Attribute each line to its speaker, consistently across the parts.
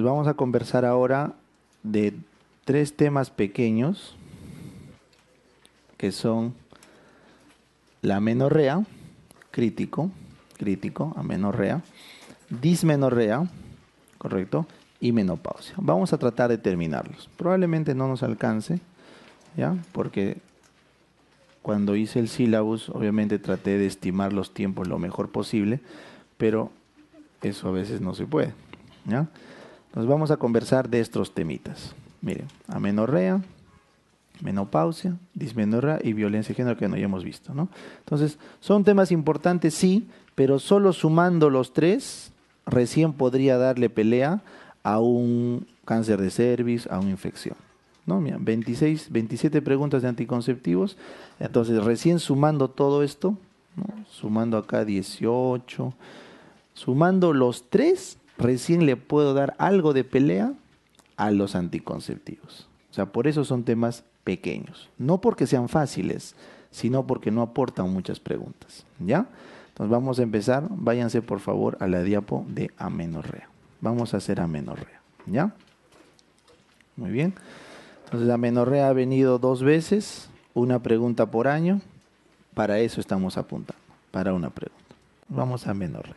Speaker 1: Pues vamos a conversar ahora de tres temas pequeños que son la menorrea, crítico, crítico, amenorrea, dismenorrea, correcto, y menopausia. Vamos a tratar de terminarlos. Probablemente no nos alcance, ¿ya? Porque cuando hice el sílabus, obviamente traté de estimar los tiempos lo mejor posible, pero eso a veces no se puede, ¿ya? Nos vamos a conversar de estos temitas. Miren, amenorrea, menopausia, dismenorrea y violencia de género que no ya hemos visto, Entonces, son temas importantes, sí, pero solo sumando los tres, recién podría darle pelea a un cáncer de cervix, a una infección. ¿No? 26, 27 preguntas de anticonceptivos. Entonces, recién sumando todo esto, sumando acá 18, sumando los tres, recién le puedo dar algo de pelea a los anticonceptivos. O sea, por eso son temas pequeños. No porque sean fáciles, sino porque no aportan muchas preguntas. ¿Ya? Entonces vamos a empezar. Váyanse por favor a la diapo de amenorrea. Vamos a hacer amenorrea. ¿Ya? Muy bien. Entonces amenorrea ha venido dos veces, una pregunta por año. Para eso estamos apuntando, para una pregunta. Vamos a amenorrea.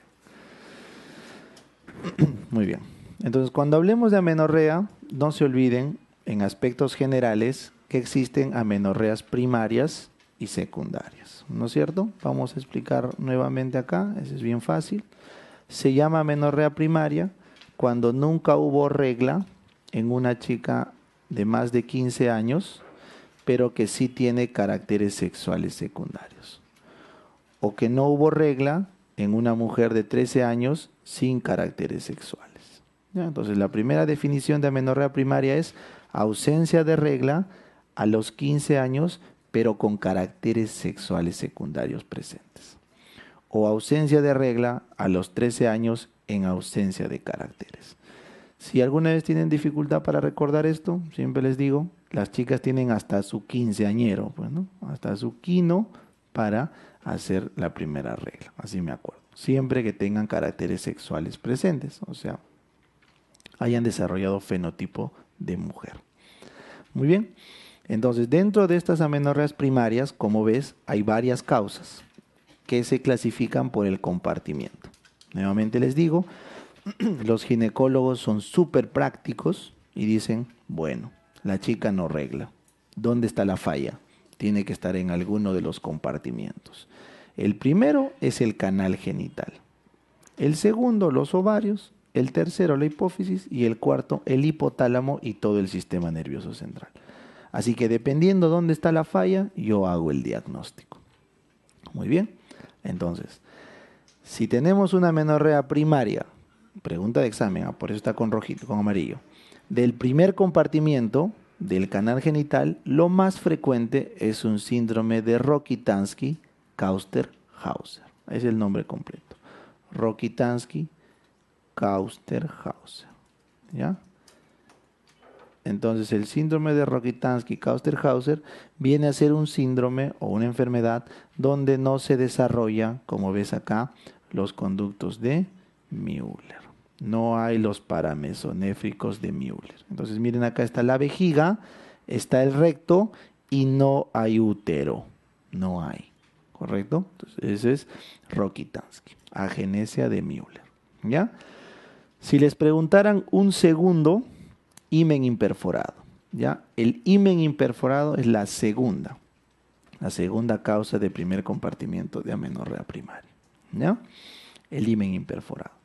Speaker 1: Muy bien. Entonces, cuando hablemos de amenorrea, no se olviden en aspectos generales que existen amenorreas primarias y secundarias, ¿no es cierto? Vamos a explicar nuevamente acá, eso es bien fácil. Se llama amenorrea primaria cuando nunca hubo regla en una chica de más de 15 años, pero que sí tiene caracteres sexuales secundarios. O que no hubo regla en una mujer de 13 años sin caracteres sexuales. Entonces, la primera definición de amenorrea primaria es ausencia de regla a los 15 años, pero con caracteres sexuales secundarios presentes. O ausencia de regla a los 13 años en ausencia de caracteres. Si alguna vez tienen dificultad para recordar esto, siempre les digo, las chicas tienen hasta su quinceañero, pues, hasta su quino para hacer la primera regla, así me acuerdo. Siempre que tengan caracteres sexuales presentes, o sea, hayan desarrollado fenotipo de mujer. Muy bien, entonces dentro de estas amenorreas primarias, como ves, hay varias causas que se clasifican por el compartimiento. Nuevamente les digo, los ginecólogos son súper prácticos y dicen, bueno, la chica no regla. ¿Dónde está la falla? tiene que estar en alguno de los compartimientos. El primero es el canal genital. El segundo, los ovarios. El tercero, la hipófisis. Y el cuarto, el hipotálamo y todo el sistema nervioso central. Así que dependiendo dónde está la falla, yo hago el diagnóstico. Muy bien. Entonces, si tenemos una menorrea primaria, pregunta de examen, ah, por eso está con rojito, con amarillo, del primer compartimiento, del canal genital, lo más frecuente es un síndrome de Rokitansky Kauster Hauser. Es el nombre completo. Rokitansky kausterhauser ¿Ya? Entonces, el síndrome de Rokitansky-Kausterhauser viene a ser un síndrome o una enfermedad donde no se desarrolla, como ves acá, los conductos de Müller no hay los paramesonéficos de Müller. Entonces miren, acá está la vejiga, está el recto y no hay útero, no hay, ¿correcto? Entonces ese es Rokitansky, agenesia de Müller, ¿ya? Si les preguntaran un segundo, imen imperforado, ¿ya? El imen imperforado es la segunda, la segunda causa de primer compartimiento de amenorrea primaria, ¿ya? El imen imperforado.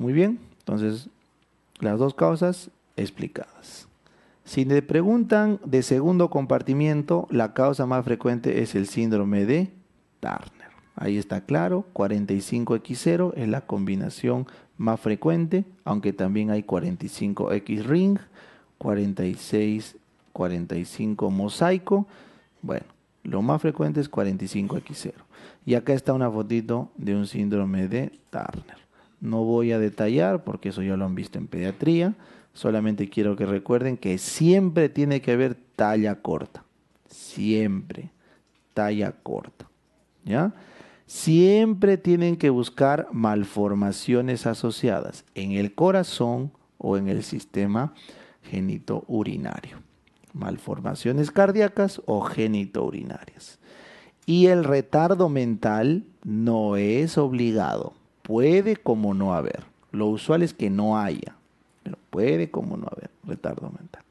Speaker 1: Muy bien, entonces las dos causas explicadas. Si le preguntan de segundo compartimiento, la causa más frecuente es el síndrome de Turner. Ahí está claro, 45X0 es la combinación más frecuente, aunque también hay 45X ring, 46, 45 mosaico. Bueno, lo más frecuente es 45X0. Y acá está una fotito de un síndrome de Turner. No voy a detallar porque eso ya lo han visto en pediatría. Solamente quiero que recuerden que siempre tiene que haber talla corta. Siempre. Talla corta. ¿Ya? Siempre tienen que buscar malformaciones asociadas en el corazón o en el sistema urinario, Malformaciones cardíacas o genitourinarias. Y el retardo mental no es obligado puede como no haber. Lo usual es que no haya, pero puede como no haber retardo mental.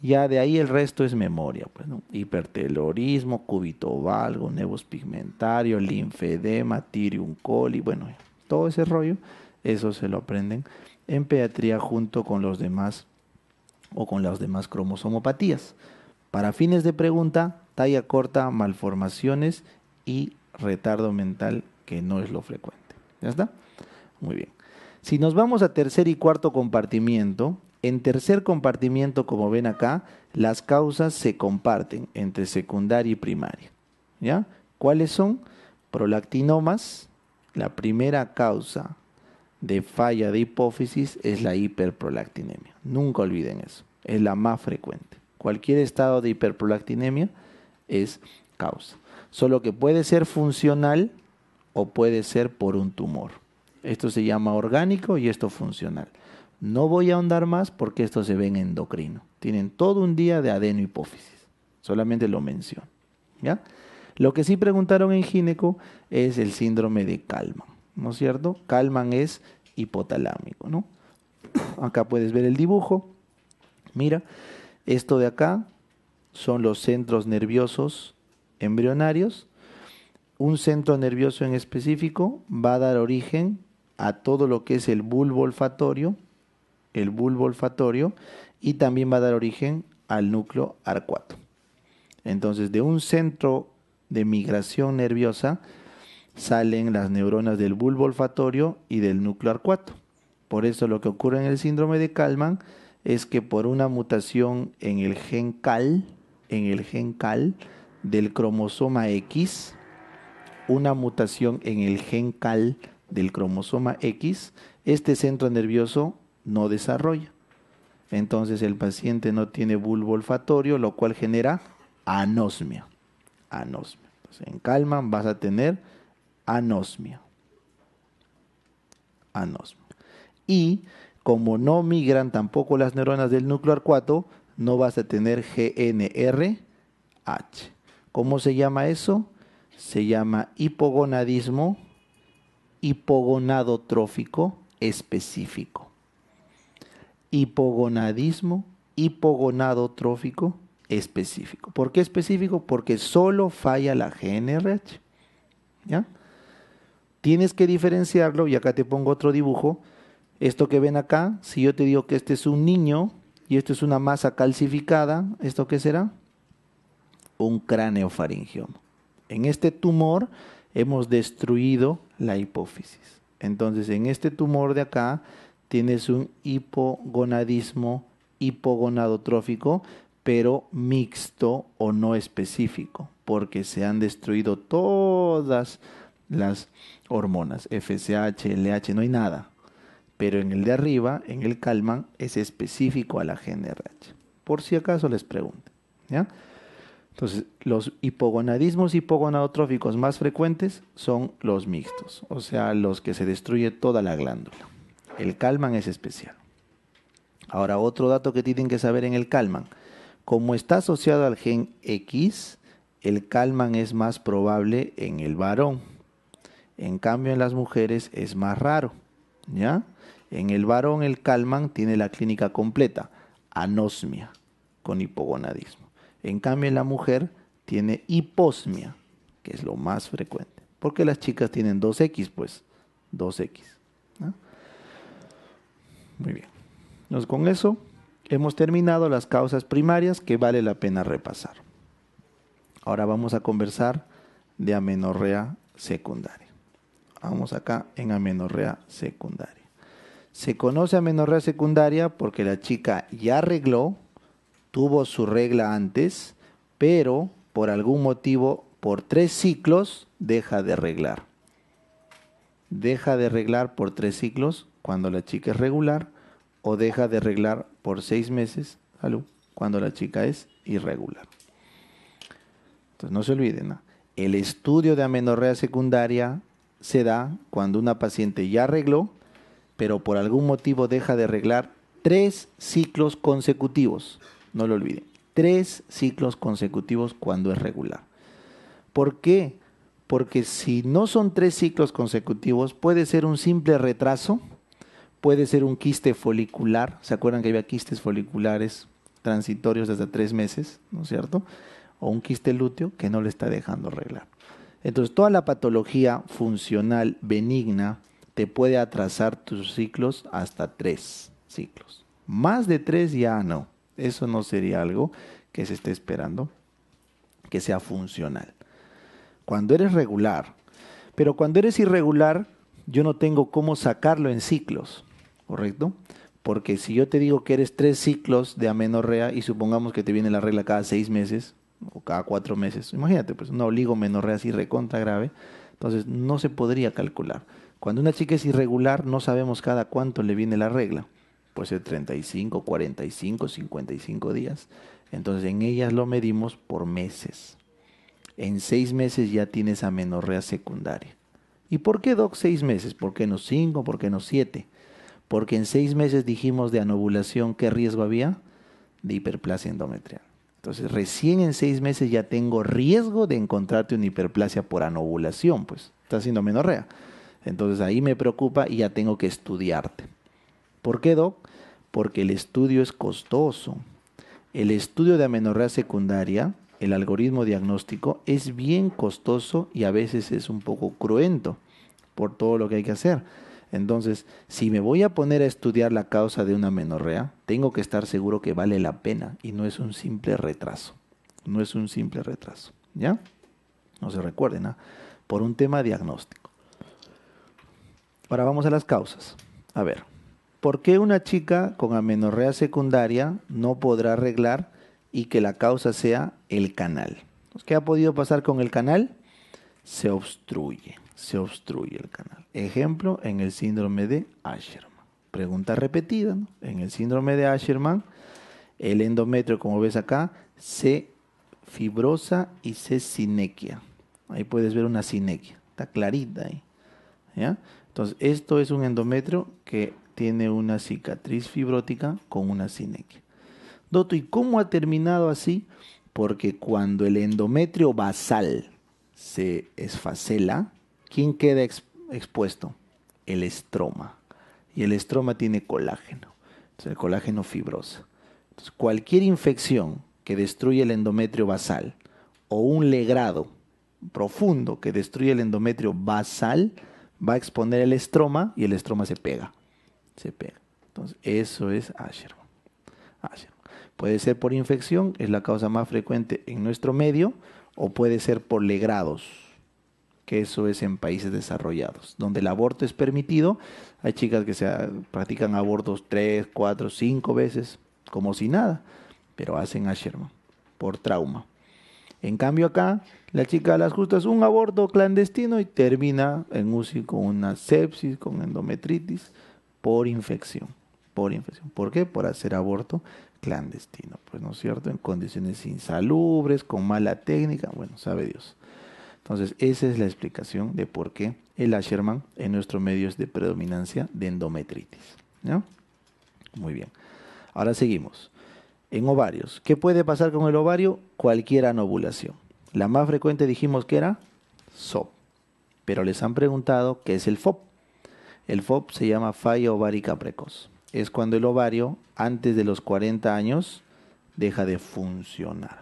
Speaker 1: Ya de ahí el resto es memoria, pues, hipertelorismo, cúbito valgo, nevos pigmentario, linfedema, tirium coli, bueno, todo ese rollo, eso se lo aprenden en pediatría junto con los demás o con las demás cromosomopatías. Para fines de pregunta, talla corta, malformaciones y retardo mental que no es lo frecuente. ¿Ya está? Muy bien. Si nos vamos a tercer y cuarto compartimiento, en tercer compartimiento, como ven acá, las causas se comparten entre secundaria y primaria. ¿Ya? ¿Cuáles son? Prolactinomas, la primera causa de falla de hipófisis es la hiperprolactinemia. Nunca olviden eso, es la más frecuente. Cualquier estado de hiperprolactinemia es causa. Solo que puede ser funcional o puede ser por un tumor. Esto se llama orgánico y esto funcional. No voy a ahondar más porque esto se ve en endocrino. Tienen todo un día de adenohipófisis. Solamente lo menciono. ¿ya? Lo que sí preguntaron en gineco es el síndrome de Kalman, ¿no es cierto? Kalman es hipotalámico, ¿no? Acá puedes ver el dibujo. Mira, esto de acá son los centros nerviosos embrionarios un centro nervioso en específico va a dar origen a todo lo que es el bulbo olfatorio, el bulbo olfatorio, y también va a dar origen al núcleo arcuato. Entonces, de un centro de migración nerviosa salen las neuronas del bulbo olfatorio y del núcleo arcuato. Por eso lo que ocurre en el síndrome de Kalman es que por una mutación en el gen CAL, en el gen CAL del cromosoma X, una mutación en el gen CAL del cromosoma X, este centro nervioso no desarrolla. Entonces el paciente no tiene bulbo olfatorio, lo cual genera anosmia. Anosmia. en calma vas a tener anosmia. Anosmia. Y como no migran tampoco las neuronas del núcleo arcuato, no vas a tener GNRH. ¿Cómo se llama eso? se llama hipogonadismo hipogonadotrófico específico. Hipogonadismo hipogonadotrófico específico. ¿Por qué específico? Porque solo falla la GNRH. ¿Ya? Tienes que diferenciarlo y acá te pongo otro dibujo. Esto que ven acá, si yo te digo que este es un niño y esto es una masa calcificada, ¿esto qué será? Un cráneo faringioma. En este tumor hemos destruido la hipófisis. Entonces, en este tumor de acá tienes un hipogonadismo hipogonadotrófico, pero mixto o no específico, porque se han destruido todas las hormonas, FSH, LH, no hay nada. Pero en el de arriba, en el Calman, es específico a la GNRH. Por si acaso les pregunto, ¿ya? Entonces, los hipogonadismos hipogonadotróficos más frecuentes son los mixtos, o sea, los que se destruye toda la glándula. El Calman es especial. Ahora, otro dato que tienen que saber en el Calman. Como está asociado al gen X, el Calman es más probable en el varón. En cambio, en las mujeres es más raro. ¿Ya? En el varón, el Calman tiene la clínica completa, anosmia con hipogonadismo. En cambio, la mujer tiene hiposmia, que es lo más frecuente. Porque las chicas tienen 2X, pues, 2X. Muy bien. Entonces, con eso hemos terminado las causas primarias que vale la pena repasar. Ahora vamos a conversar de amenorrea secundaria. Vamos acá en amenorrea secundaria. Se conoce amenorrea secundaria porque la chica ya arregló, tuvo su regla antes, pero por algún motivo, por tres ciclos, deja de arreglar. Deja de arreglar por tres ciclos cuando la chica es regular o deja de arreglar por seis meses, cuando la chica es irregular. Entonces no se olviden, el estudio de amenorrea secundaria se da cuando una paciente ya arregló, pero por algún motivo deja de arreglar tres ciclos consecutivos no lo olviden. Tres ciclos consecutivos cuando es regular. ¿Por qué? Porque si no son tres ciclos consecutivos, puede ser un simple retraso, puede ser un quiste folicular. ¿Se acuerdan que había quistes foliculares transitorios desde hasta tres meses, ¿no es cierto? O un quiste lúteo que no le está dejando arreglar. Entonces, toda la patología funcional benigna te puede atrasar tus ciclos hasta tres ciclos. Más de tres ya no. Eso no sería algo que se esté esperando que sea funcional. Cuando eres regular, pero cuando eres irregular, yo no tengo cómo sacarlo en ciclos, ¿correcto? Porque si yo te digo que eres tres ciclos de amenorrea y supongamos que te viene la regla cada seis meses o cada cuatro meses, imagínate, pues una oligomenorrea así recontra grave, entonces no se podría calcular. Cuando una chica es irregular, no sabemos cada cuánto le viene la regla puede ser 35, 45, 55 días. Entonces en ellas lo medimos por meses. En seis meses ya tienes amenorrea secundaria. ¿Y por qué, Doc, seis meses? ¿Por qué no cinco? ¿Por qué no siete? Porque en seis meses dijimos de anovulación, ¿qué riesgo había? De hiperplasia endometrial. Entonces, recién en seis meses ya tengo riesgo de encontrarte una hiperplasia por anovulación, pues. está haciendo amenorrea. Entonces ahí me preocupa y ya tengo que estudiarte. ¿Por qué, Doc? Porque el estudio es costoso. El estudio de amenorrea secundaria, el algoritmo diagnóstico, es bien costoso y a veces es un poco cruento por todo lo que hay que hacer. Entonces, si me voy a poner a estudiar la causa de una amenorrea, tengo que estar seguro que vale la pena y no es un simple retraso. No es un simple retraso, ¿ya? No se recuerden, ¿ah? Por un tema diagnóstico. Ahora vamos a las causas. A ver, ¿Por qué una chica con amenorrea secundaria no podrá arreglar y que la causa sea el canal? ¿Qué ha podido pasar con el canal? Se obstruye, se obstruye el canal. Ejemplo, en el síndrome de Asherman. Pregunta repetida, En el síndrome de Asherman, el endometrio, como ves acá, se fibrosa y se sinequia. Ahí puedes ver una sinequia, está clarita ahí. Entonces, esto es un endometrio que tiene una cicatriz fibrótica con una sinequia. Doto, ¿y cómo ha terminado así? Porque cuando el endometrio basal se esfacela, ¿quién queda expuesto? El estroma. Y el estroma tiene colágeno, es el colágeno fibroso. cualquier infección que destruye el endometrio basal o un legrado profundo que destruye el endometrio basal va a exponer el estroma y el estroma se pega se Entonces, eso es Asherman Puede ser por infección, es la causa más frecuente en nuestro medio, o puede ser por legrados, que eso es en países desarrollados, donde el aborto es permitido. Hay chicas que se ah, practican abortos tres, cuatro, cinco veces, como si nada, pero hacen Asherman por trauma. En cambio acá, la chica a las justas un aborto clandestino y termina en UCI con una sepsis, con endometritis por infección. Por infección. ¿Por qué? Por hacer aborto clandestino, pues no es cierto, en condiciones insalubres, con mala técnica, bueno, sabe Dios. Entonces, esa es la explicación de por qué el Asherman en nuestro medio es de predominancia de endometritis. ¿no? Muy bien. Ahora seguimos. En ovarios, ¿qué puede pasar con el ovario? Cualquier anovulación. La más frecuente dijimos que era SOP, pero les han preguntado qué es el FOP. El FOP se llama falla ovárica precoz. Es cuando el ovario, antes de los 40 años, deja de funcionar.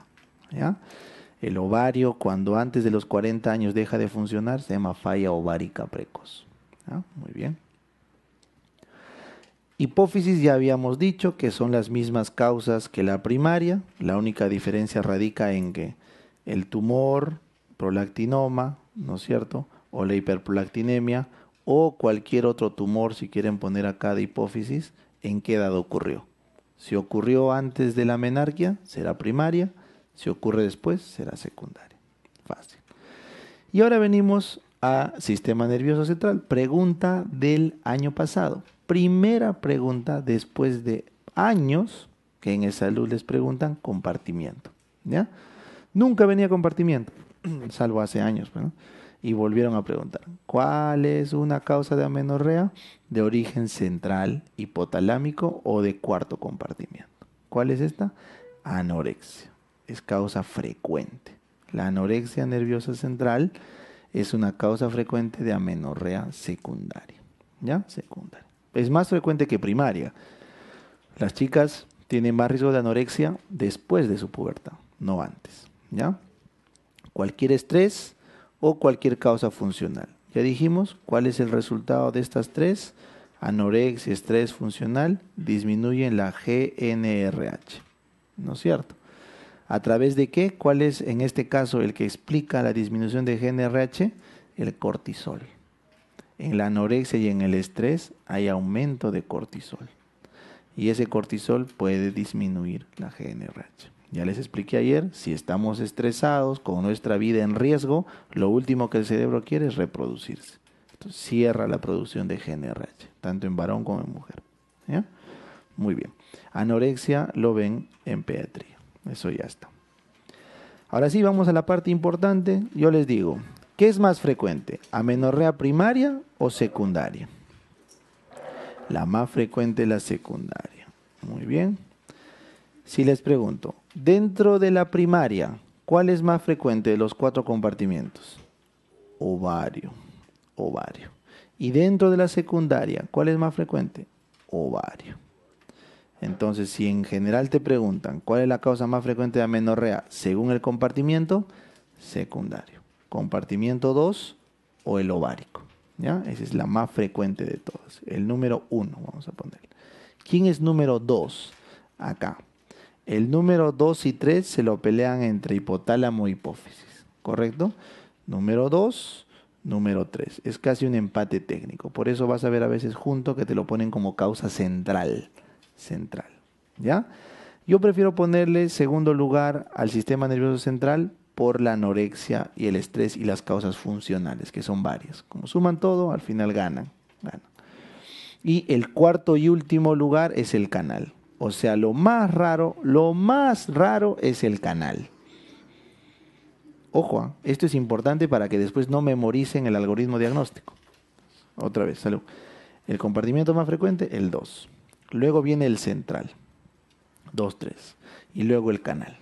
Speaker 1: El ovario, cuando antes de los 40 años deja de funcionar, se llama falla ovárica precoz. Muy bien. Hipófisis ya habíamos dicho que son las mismas causas que la primaria, la única diferencia radica en que el tumor, prolactinoma, ¿no es cierto? O la hiperprolactinemia o cualquier otro tumor, si quieren poner acá de hipófisis, en qué edad ocurrió. Si ocurrió antes de la menarquia, será primaria. Si ocurre después, será secundaria. Fácil. Y ahora venimos a sistema nervioso central. Pregunta del año pasado. Primera pregunta después de años que en el salud les preguntan compartimiento. ¿ya? Nunca venía compartimiento, salvo hace años y volvieron a preguntar, ¿cuál es una causa de amenorrea? De origen central, hipotalámico o de cuarto compartimiento. ¿Cuál es esta? Anorexia. Es causa frecuente. La anorexia nerviosa central es una causa frecuente de amenorrea secundaria. ¿Ya? Secundaria. Es más frecuente que primaria. Las chicas tienen más riesgo de anorexia después de su pubertad, no antes. ¿Ya? Cualquier estrés o cualquier causa funcional. Ya dijimos cuál es el resultado de estas tres. Anorexia, estrés funcional, disminuyen la GNRH. ¿No es cierto? ¿A través de qué? ¿Cuál es en este caso el que explica la disminución de GNRH? El cortisol. En la anorexia y en el estrés hay aumento de cortisol. Y ese cortisol puede disminuir la GNRH. Ya les expliqué ayer, si estamos estresados, con nuestra vida en riesgo, lo último que el cerebro quiere es reproducirse. cierra la producción de GNRH, tanto en varón como en mujer. Muy bien. Anorexia lo ven en pediatría. Eso ya está. Ahora sí, vamos a la parte importante. Yo les digo, ¿qué es más frecuente? ¿Amenorrea primaria o secundaria? La más frecuente es la secundaria. Muy bien. Si les pregunto, Dentro de la primaria, ¿cuál es más frecuente de los cuatro compartimientos? Ovario, ovario. Y dentro de la secundaria, ¿cuál es más frecuente? Ovario. Entonces, si en general te preguntan cuál es la causa más frecuente de amenorrea según el compartimiento, secundario. Compartimiento 2 o el ovárico. ¿ya? Esa es la más frecuente de todas. El número 1, vamos a poner. ¿Quién es número 2 acá? El número 2 y 3 se lo pelean entre hipotálamo e hipófisis, ¿correcto? Número 2, número 3. Es casi un empate técnico. Por eso vas a ver a veces junto que te lo ponen como causa central. Central. ¿Ya? Yo prefiero ponerle segundo lugar al sistema nervioso central por la anorexia y el estrés y las causas funcionales, que son varias. Como suman todo, al final ganan. ganan. Y el cuarto y último lugar es el canal. O sea, lo más raro, lo más raro es el canal. Ojo, ¿ah? esto es importante para que después no memoricen el algoritmo diagnóstico. Otra vez, salud. El compartimiento más frecuente, el 2. Luego viene el central, 2, 3. Y luego el canal.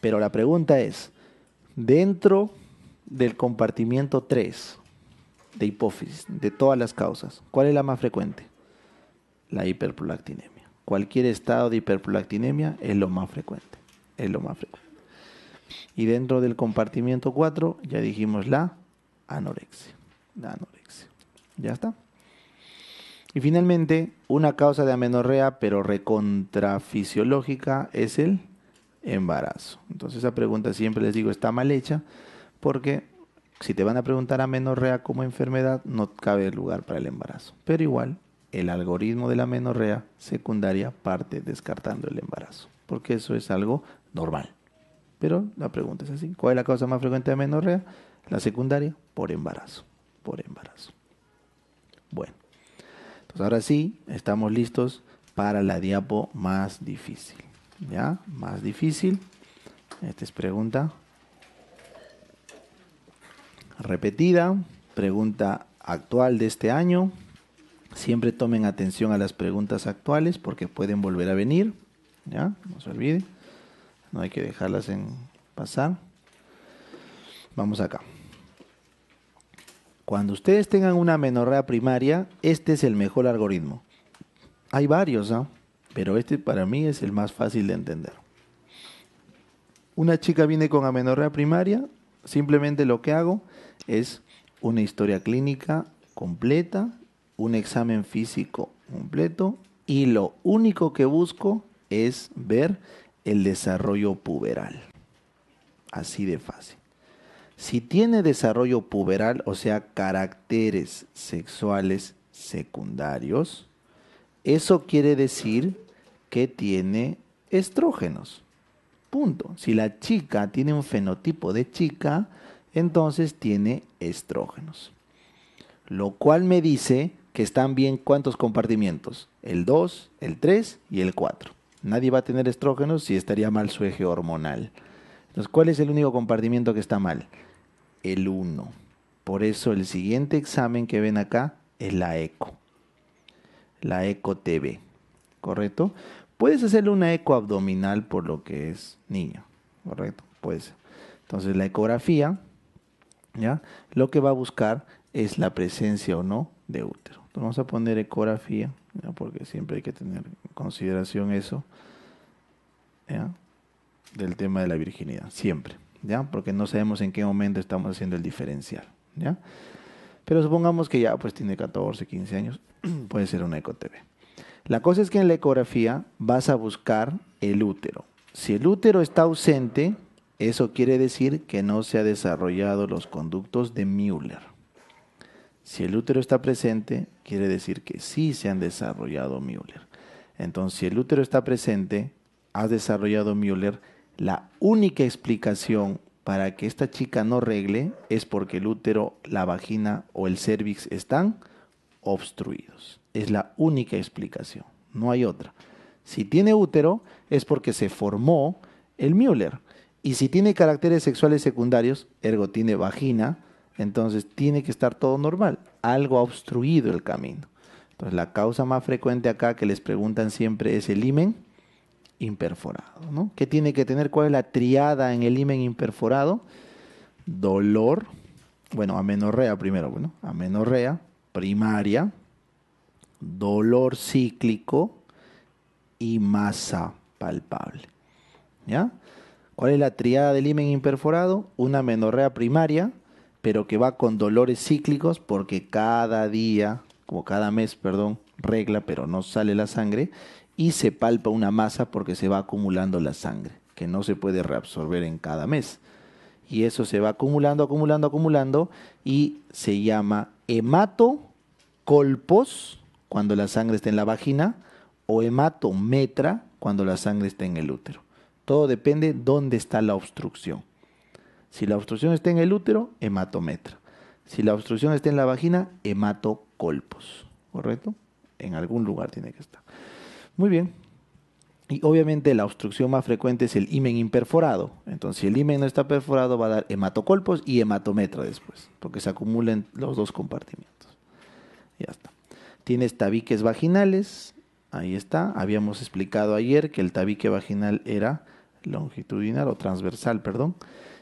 Speaker 1: Pero la pregunta es, dentro del compartimiento 3 de hipófisis, de todas las causas, ¿cuál es la más frecuente? La hiperprolactinemia cualquier estado de hiperprolactinemia es lo más frecuente. Es lo más frecuente. Y dentro del compartimiento 4 ya dijimos la anorexia. La anorexia. ¿Ya está? Y finalmente, una causa de amenorrea, pero recontrafisiológica, es el embarazo. Entonces esa pregunta siempre les digo está mal hecha porque si te van a preguntar amenorrea como enfermedad, no cabe lugar para el embarazo. Pero igual, el algoritmo de la menorrea secundaria parte descartando el embarazo, porque eso es algo normal. Pero la pregunta es así, ¿cuál es la causa más frecuente de menorrea? La secundaria por embarazo, por embarazo. Bueno, entonces ahora sí, estamos listos para la diapo más difícil. ¿Ya? Más difícil. Esta es pregunta repetida, pregunta actual de este año. Siempre tomen atención a las preguntas actuales porque pueden volver a venir. ¿Ya? No se olvide. No hay que dejarlas en pasar. Vamos acá. Cuando ustedes tengan una amenorrea primaria, este es el mejor algoritmo. Hay varios, ¿ah? Pero este para mí es el más fácil de entender. Una chica viene con amenorrea primaria, simplemente lo que hago es una historia clínica completa un examen físico completo y lo único que busco es ver el desarrollo puberal. Así de fácil. Si tiene desarrollo puberal, o sea, caracteres sexuales secundarios, eso quiere decir que tiene estrógenos. Punto. Si la chica tiene un fenotipo de chica, entonces tiene estrógenos. Lo cual me dice que están bien cuántos compartimientos, el 2, el 3 y el 4. Nadie va a tener estrógenos si estaría mal su eje hormonal. Entonces, ¿cuál es el único compartimiento que está mal? El 1. Por eso el siguiente examen que ven acá es la eco. La eco TV. ¿Correcto? Puedes hacerle una eco abdominal por lo que es niño. ¿Correcto? Pues. Entonces la ecografía, ¿ya? Lo que va a buscar es la presencia o no de útero. Pues vamos a poner ecografía, porque siempre hay que tener en consideración eso, del tema de la virginidad, siempre, ¿ya? porque no sabemos en qué momento estamos haciendo el diferencial. ¿ya? Pero supongamos que ya pues tiene 14, 15 años, puede ser una ecotv. La cosa es que en la ecografía vas a buscar el útero. Si el útero está ausente, eso quiere decir que no se ha desarrollado los conductos de Müller. Si el útero está presente, quiere decir que sí se han desarrollado Müller. Entonces, si el útero está presente, has desarrollado Müller, la única explicación para que esta chica no regle es porque el útero, la vagina o el cervix están obstruidos. Es la única explicación, no hay otra. Si tiene útero es porque se formó el Müller. Y si tiene caracteres sexuales secundarios, ergo tiene vagina, entonces tiene que estar todo normal. Algo ha obstruido el camino. Entonces la causa más frecuente acá que les preguntan siempre es el imen imperforado. ¿no? ¿Qué tiene que tener? ¿Cuál es la triada en el imen imperforado? Dolor, bueno, amenorrea primero, bueno, amenorrea primaria, dolor cíclico y masa palpable. ¿Ya? ¿Cuál es la triada del himen imperforado? Una amenorrea primaria, pero que va con dolores cíclicos porque cada día, como cada mes, perdón, regla, pero no sale la sangre, y se palpa una masa porque se va acumulando la sangre, que no se puede reabsorber en cada mes. Y eso se va acumulando, acumulando, acumulando, y se llama hematocolpos cuando la sangre está en la vagina, o hematometra cuando la sangre está en el útero. Todo depende dónde está la obstrucción. Si la obstrucción está en el útero, hematometra. Si la obstrucción está en la vagina, hematocolpos. ¿Correcto? En algún lugar tiene que estar. Muy bien. Y obviamente la obstrucción más frecuente es el himen imperforado. Entonces, si el himen no está perforado, va a dar hematocolpos y hematometra después, porque se acumulan los dos compartimientos. Ya está. Tienes tabiques vaginales. Ahí está. Habíamos explicado ayer que el tabique vaginal era longitudinal o transversal, perdón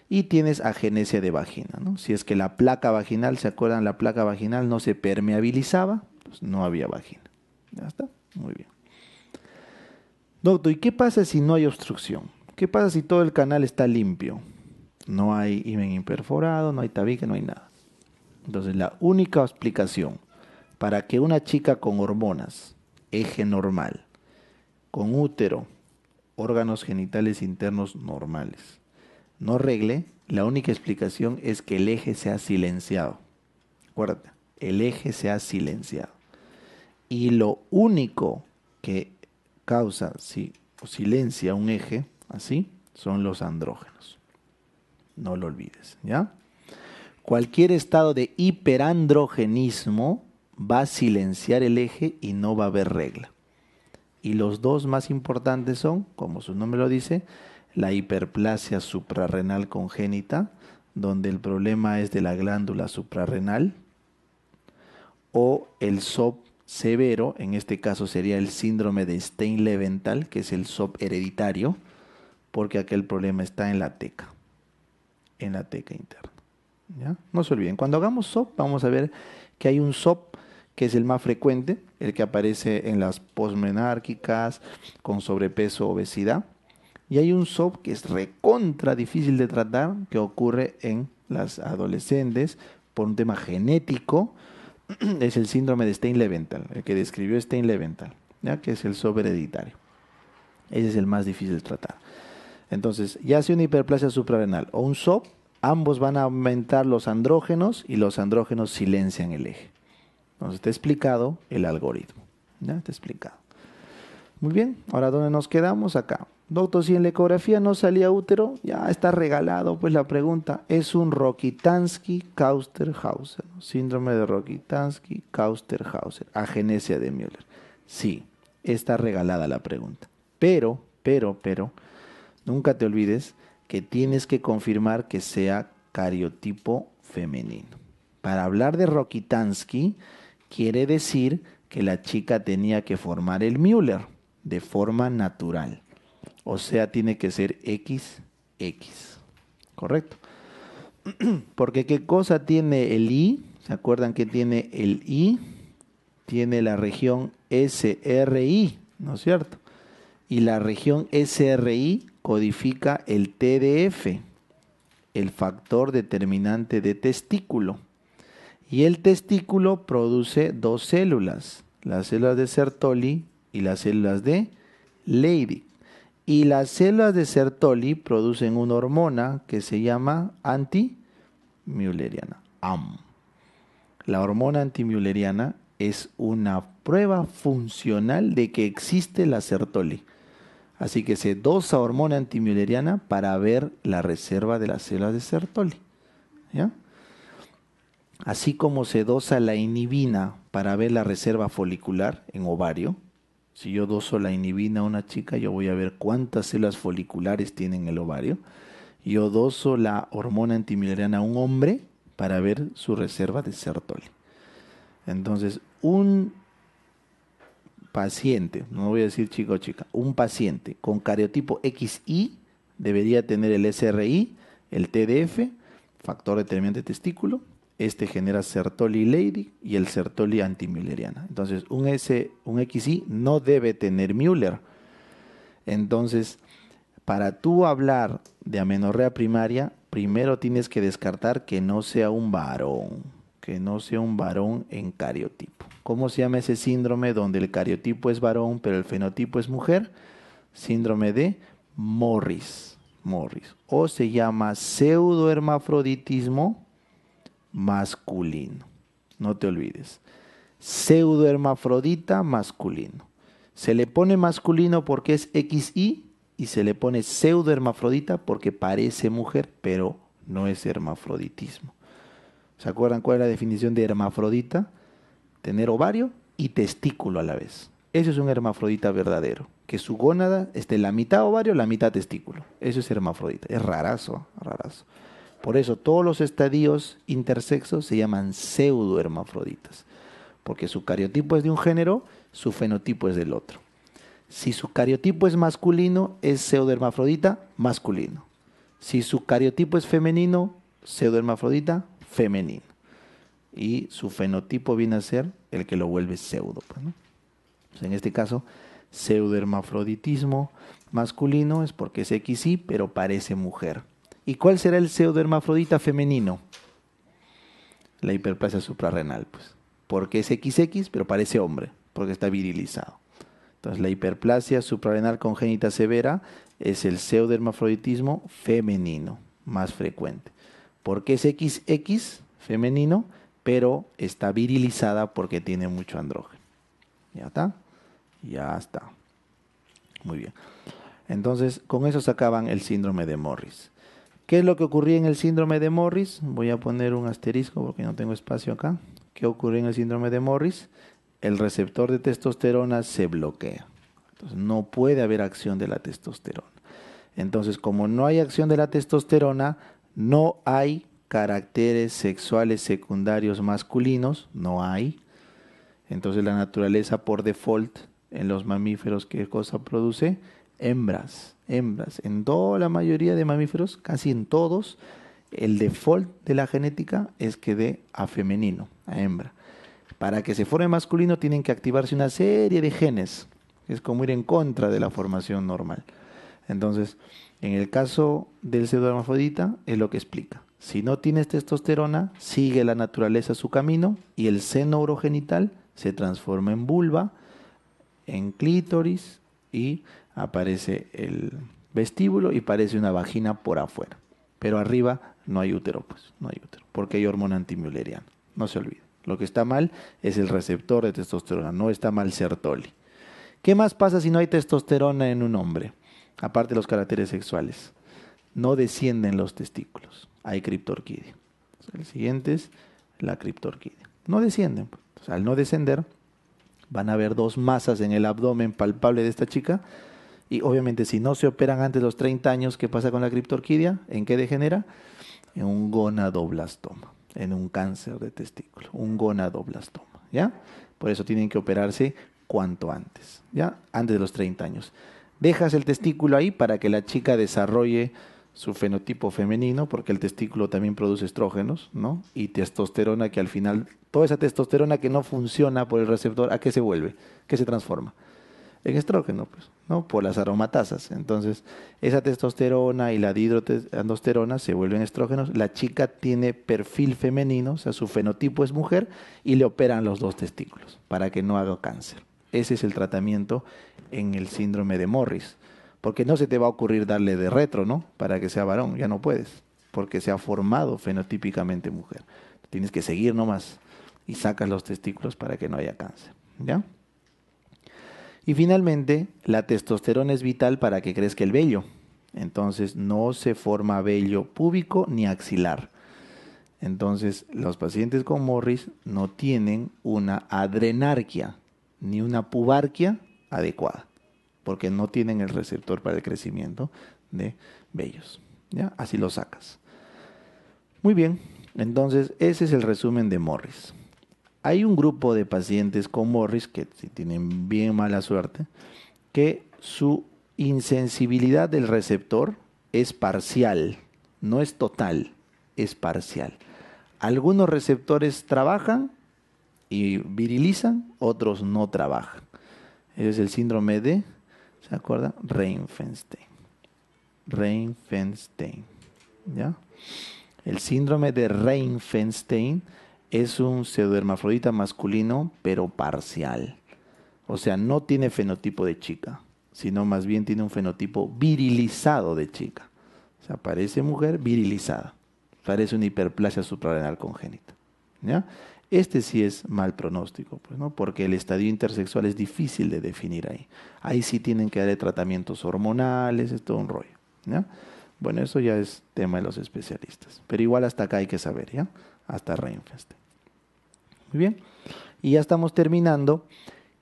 Speaker 1: y tienes agenesia de vagina. ¿no? Si es que la placa vaginal, ¿se acuerdan? La placa vaginal no se permeabilizaba, pues no había vagina. ¿Ya está? Muy bien. Doctor, ¿y qué pasa si no hay obstrucción? ¿Qué pasa si todo el canal está limpio? No hay imen imperforado, no hay tabique, no hay nada. Entonces, la única explicación para que una chica con hormonas, eje normal, con útero, órganos genitales internos normales, no regle, la única explicación es que el eje se ha silenciado. Acuérdate, el eje se ha silenciado. Y lo único que causa si, o silencia un eje, así, son los andrógenos. No lo olvides, ¿ya? Cualquier estado de hiperandrogenismo va a silenciar el eje y no va a haber regla. Y los dos más importantes son, como su nombre lo dice, la hiperplasia suprarrenal congénita, donde el problema es de la glándula suprarrenal, o el SOP severo, en este caso sería el síndrome de Stein-Leventhal, que es el SOP hereditario, porque aquel problema está en la teca, en la teca interna. ¿ya? No se olviden, cuando hagamos SOP vamos a ver que hay un SOP que es el más frecuente, el que aparece en las posmenárquicas con sobrepeso, o obesidad, y hay un SOP que es recontra difícil de tratar, que ocurre en las adolescentes por un tema genético, es el síndrome de Stein-Leventhal, el que describió Stein-Leventhal, que es el SOP hereditario. Ese es el más difícil de tratar. Entonces, ya sea una hiperplasia suprarrenal o un SOP, ambos van a aumentar los andrógenos y los andrógenos silencian el eje. Entonces, está explicado el algoritmo. ¿ya? Está explicado. Muy bien, ahora ¿dónde nos quedamos? Acá. Doctor, si en la ecografía no salía útero, ya está regalado, pues la pregunta es un Rokitansky-Kausterhauser, síndrome de Rokitansky-Kausterhauser, agenesia de Müller. Sí, está regalada la pregunta. Pero, pero, pero, nunca te olvides que tienes que confirmar que sea cariotipo femenino. Para hablar de Rokitansky, quiere decir que la chica tenía que formar el Müller de forma natural o sea, tiene que ser X, X. ¿Correcto? Porque qué cosa tiene el i ¿Se acuerdan que tiene el I? Tiene la región SRI, ¿no es cierto? Y la región SRI codifica el TDF, el factor determinante de testículo. Y el testículo produce dos células, las células de Sertoli y las células de Leydig. Y las células de Sertoli producen una hormona que se llama anti-Mülleriana AM. La hormona anti-Mülleriana es una prueba funcional de que existe la Sertoli. Así que se dosa hormona anti-Mülleriana para ver la reserva de las células de Sertoli. Así como se dosa la inhibina para ver la reserva folicular en ovario, si yo doso la inhibina a una chica, yo voy a ver cuántas células foliculares tiene en el ovario. Yo doso la hormona antimilariana a un hombre para ver su reserva de Sertoli. Entonces, un paciente, no voy a decir chico o chica, un paciente con cariotipo XI debería tener el SRI, el TDF, factor determinante testículo, este genera Sertoli Lady y el Sertoli antimülleriana. Entonces, un, S, un XY no debe tener Müller. Entonces, para tú hablar de amenorrea primaria, primero tienes que descartar que no sea un varón, que no sea un varón en cariotipo. ¿Cómo se llama ese síndrome donde el cariotipo es varón pero el fenotipo es mujer? Síndrome de Morris, Morris. O se llama pseudohermafroditismo masculino. No te olvides. Pseudohermafrodita masculino. Se le pone masculino porque es XY y se le pone pseudohermafrodita porque parece mujer, pero no es hermafroditismo. ¿Se acuerdan cuál es la definición de hermafrodita? Tener ovario y testículo a la vez. Eso es un hermafrodita verdadero. Que su gónada esté la mitad ovario, la mitad testículo. Eso es hermafrodita. Es rarazo, rarazo. Por eso todos los estadios intersexos se llaman pseudohermafroditas, porque su cariotipo es de un género, su fenotipo es del otro. Si su cariotipo es masculino, es pseudohermafrodita masculino. Si su cariotipo es femenino, pseudohermafrodita femenino. Y su fenotipo viene a ser el que lo vuelve pseudo. Pues, pues, en este caso, pseudohermafroditismo masculino es porque es XY, pero parece mujer ¿Y cuál será el pseudohermafrodita femenino? La hiperplasia suprarrenal, pues. Porque es XX, pero parece hombre, porque está virilizado. Entonces, la hiperplasia suprarrenal congénita severa es el pseudohermafroditismo femenino más frecuente. Porque es XX femenino, pero está virilizada porque tiene mucho andrógeno. ¿Ya está? Ya está. Muy bien. Entonces, con eso se acaban el síndrome de Morris. ¿Qué es lo que ocurría en el síndrome de Morris? Voy a poner un asterisco porque no tengo espacio acá. ¿Qué ocurre en el síndrome de Morris? El receptor de testosterona se bloquea. Entonces no puede haber acción de la testosterona. Entonces, como no hay acción de la testosterona, no hay caracteres sexuales secundarios masculinos, no hay. Entonces la naturaleza por default en los mamíferos, ¿qué cosa produce? hembras, hembras. En toda la mayoría de mamíferos, casi en todos, el default de la genética es que dé a femenino, a hembra. Para que se forme masculino tienen que activarse una serie de genes. Es como ir en contra de la formación normal. Entonces, en el caso del pseudohermafrodita es lo que explica. Si no tienes testosterona, sigue la naturaleza su camino y el seno urogenital se transforma en vulva, en clítoris y aparece el vestíbulo y parece una vagina por afuera. Pero arriba no hay útero, pues, no hay útero, porque hay hormona antimuleriana. No se olvide. Lo que está mal es el receptor de testosterona, no está mal Sertoli. ¿Qué más pasa si no hay testosterona en un hombre? Aparte de los caracteres sexuales. No descienden los testículos. Hay criptorquidia. El siguiente es la criptorquidia. No descienden. Pues. al no descender, van a haber dos masas en el abdomen palpable de esta chica y obviamente si no se operan antes de los 30 años, ¿qué pasa con la criptorquidia? ¿En qué degenera? En un gonadoblastoma, en un cáncer de testículo, un gonadoblastoma, ¿ya? Por eso tienen que operarse cuanto antes, ¿ya? Antes de los 30 años. Dejas el testículo ahí para que la chica desarrolle su fenotipo femenino, porque el testículo también produce estrógenos, ¿no? Y testosterona que al final, toda esa testosterona que no funciona por el receptor, ¿a qué se vuelve? ¿Qué se transforma? En estrógeno, pues por las aromatasas. Entonces, esa testosterona y la dihidrotestosterona se vuelven estrógenos. La chica tiene perfil femenino, o sea, su fenotipo es mujer, y le operan los dos testículos para que no haga cáncer. Ese es el tratamiento en el síndrome de Morris. Porque no se te va a ocurrir darle de retro, ¿no? Para que sea varón, ya no puedes, porque se ha formado fenotípicamente mujer. Tienes que seguir nomás y sacas los testículos para que no haya cáncer, ¿ya? Y finalmente, la testosterona es vital para que crezca el vello. Entonces, no se forma vello púbico ni axilar. Entonces, los pacientes con Morris no tienen una adrenarquia ni una pubarquia adecuada, porque no tienen el receptor para el crecimiento de vellos. ¿ya? Así lo sacas. Muy bien, entonces ese es el resumen de Morris hay un grupo de pacientes con Morris que tienen bien mala suerte, que su insensibilidad del receptor es parcial, no es total, es parcial. Algunos receptores trabajan y virilizan, otros no trabajan. es el síndrome de, ¿se acuerda? Reinfenstein. Reinfenstein. ¿Ya? El síndrome de Reinfenstein es un pseudohermafrodita masculino, pero parcial. O sea, no tiene fenotipo de chica, sino más bien tiene un fenotipo virilizado de chica. O sea, parece mujer virilizada. Parece una hiperplasia suprarrenal congénita. ¿Ya? Este sí es mal pronóstico, pues, ¿no? porque el estadio intersexual es difícil de definir ahí. Ahí sí tienen que darle tratamientos hormonales, es todo un rollo. ¿ya? Bueno, eso ya es tema de los especialistas. Pero igual hasta acá hay que saber, ¿ya? hasta reinfeste Muy bien. Y ya estamos terminando.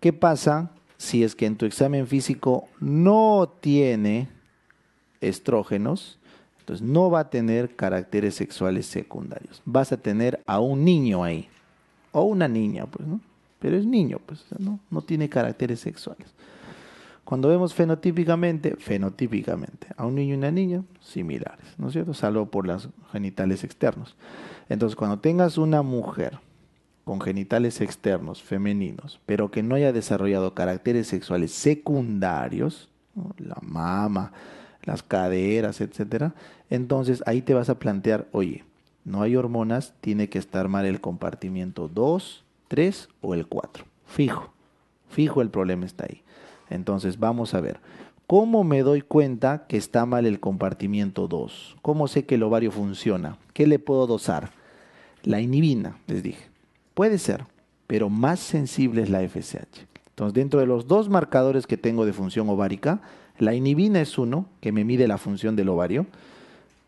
Speaker 1: ¿Qué pasa si es que en tu examen físico no tiene estrógenos? Entonces no va a tener caracteres sexuales secundarios. Vas a tener a un niño ahí. O una niña, pues, ¿no? Pero es niño, pues, ¿no? No tiene caracteres sexuales. Cuando vemos fenotípicamente, fenotípicamente, a un niño y una niña, similares, ¿no es cierto? Salvo por los genitales externos. Entonces, cuando tengas una mujer con genitales externos, femeninos, pero que no haya desarrollado caracteres sexuales secundarios, la mama, las caderas, etcétera, entonces ahí te vas a plantear, oye, no hay hormonas, tiene que estar mal el compartimiento 2, 3 o el 4. Fijo, fijo el problema está ahí. Entonces vamos a ver, ¿Cómo me doy cuenta que está mal el compartimiento 2? ¿Cómo sé que el ovario funciona? ¿Qué le puedo dosar? La inhibina, les dije. Puede ser, pero más sensible es la FSH. Entonces, dentro de los dos marcadores que tengo de función ovárica, la inhibina es uno, que me mide la función del ovario,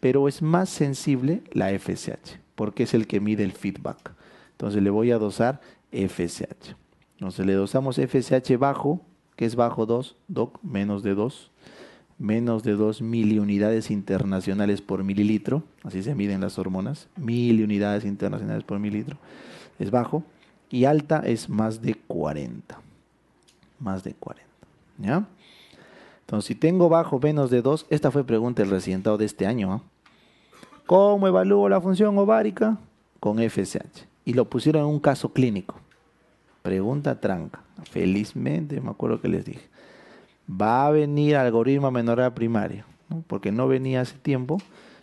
Speaker 1: pero es más sensible la FSH, porque es el que mide el feedback. Entonces, le voy a dosar FSH. Entonces, le dosamos FSH bajo que es bajo 2, DOC, menos de 2, menos de 2 miliunidades internacionales por mililitro, así se miden las hormonas, miliunidades internacionales por mililitro, es bajo, y alta es más de 40, más de 40, ¿ya? Entonces, si tengo bajo menos de 2, esta fue pregunta del recientado de este año, ¿ah? ¿Cómo evalúo la función ovárica? Con FSH. Y lo pusieron en un caso clínico. Pregunta tranca. Felizmente, me acuerdo que les dije. Va a venir algoritmo a menor primaria, porque no venía hace tiempo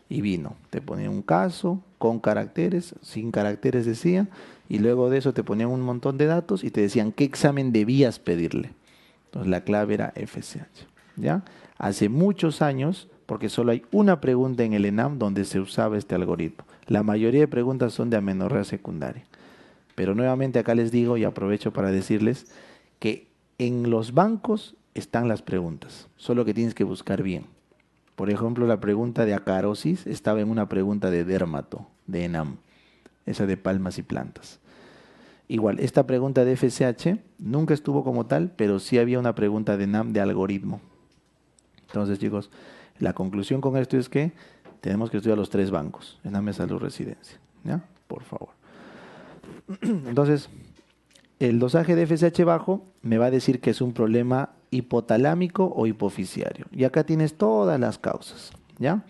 Speaker 1: y vino. Te ponían un caso con caracteres, sin caracteres decía, y luego de eso te ponían un montón de datos y te decían qué examen debías pedirle. Entonces la clave era FCH. ¿ya? Hace muchos años, porque solo hay una pregunta en el ENAM donde se usaba este algoritmo. La mayoría de preguntas son de amenorrea secundaria. Pero nuevamente acá les digo y aprovecho para decirles que en los bancos están las preguntas, solo que tienes que buscar bien. Por ejemplo, la pregunta de acarosis estaba en una pregunta de dermato, de ENAM, esa de palmas y plantas. Igual, esta pregunta de FSH nunca estuvo como tal, pero sí había una pregunta de ENAM de algoritmo. Entonces, chicos, la conclusión con esto es que tenemos que estudiar los tres bancos, ENAM, Salud, Residencia. Por favor. Entonces, el dosaje de FSH bajo me va a decir que es un problema hipotalámico o hipoficiario Y acá tienes todas las causas, ¿ya?